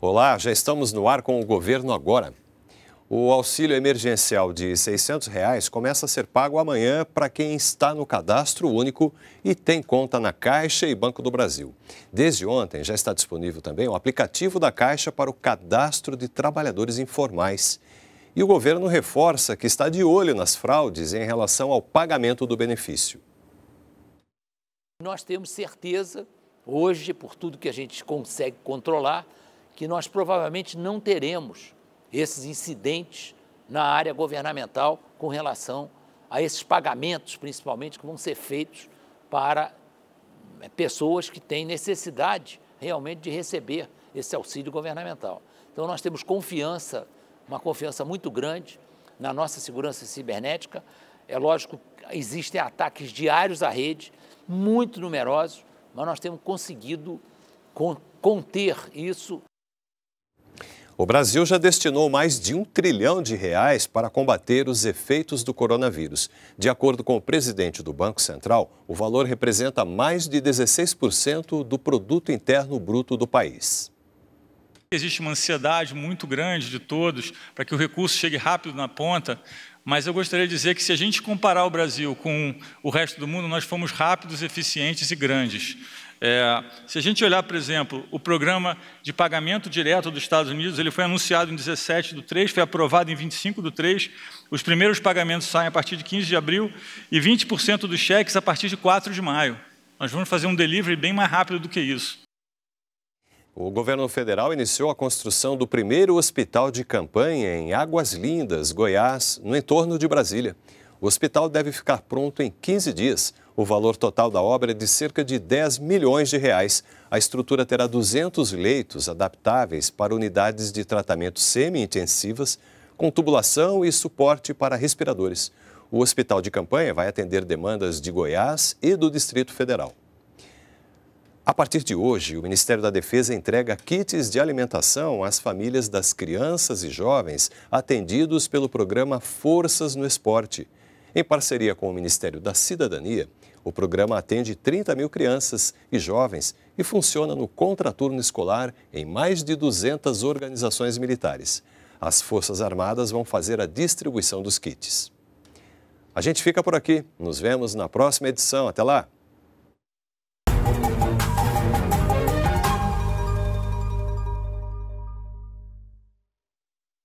Olá, já estamos no ar com o governo agora. O auxílio emergencial de R$ 600 reais começa a ser pago amanhã para quem está no cadastro único e tem conta na Caixa e Banco do Brasil. Desde ontem já está disponível também o aplicativo da Caixa para o cadastro de trabalhadores informais. E o governo reforça que está de olho nas fraudes em relação ao pagamento do benefício. Nós temos certeza, hoje, por tudo que a gente consegue controlar, que nós provavelmente não teremos esses incidentes na área governamental com relação a esses pagamentos, principalmente, que vão ser feitos para é, pessoas que têm necessidade realmente de receber esse auxílio governamental. Então, nós temos confiança, uma confiança muito grande na nossa segurança cibernética. É lógico, que existem ataques diários à rede, muito numerosos, mas nós temos conseguido conter isso o Brasil já destinou mais de um trilhão de reais para combater os efeitos do coronavírus. De acordo com o presidente do Banco Central, o valor representa mais de 16% do produto interno bruto do país. Existe uma ansiedade muito grande de todos para que o recurso chegue rápido na ponta, mas eu gostaria de dizer que se a gente comparar o Brasil com o resto do mundo, nós fomos rápidos, eficientes e grandes. É, se a gente olhar, por exemplo, o programa de pagamento direto dos Estados Unidos, ele foi anunciado em 17 do 3, foi aprovado em 25 do 3, os primeiros pagamentos saem a partir de 15 de abril e 20% dos cheques a partir de 4 de maio. Nós vamos fazer um delivery bem mais rápido do que isso. O governo federal iniciou a construção do primeiro hospital de campanha em Águas Lindas, Goiás, no entorno de Brasília. O hospital deve ficar pronto em 15 dias. O valor total da obra é de cerca de 10 milhões de reais. A estrutura terá 200 leitos adaptáveis para unidades de tratamento semi-intensivas, com tubulação e suporte para respiradores. O hospital de campanha vai atender demandas de Goiás e do Distrito Federal. A partir de hoje, o Ministério da Defesa entrega kits de alimentação às famílias das crianças e jovens atendidos pelo programa Forças no Esporte. Em parceria com o Ministério da Cidadania, o programa atende 30 mil crianças e jovens e funciona no contraturno escolar em mais de 200 organizações militares. As Forças Armadas vão fazer a distribuição dos kits. A gente fica por aqui. Nos vemos na próxima edição. Até lá!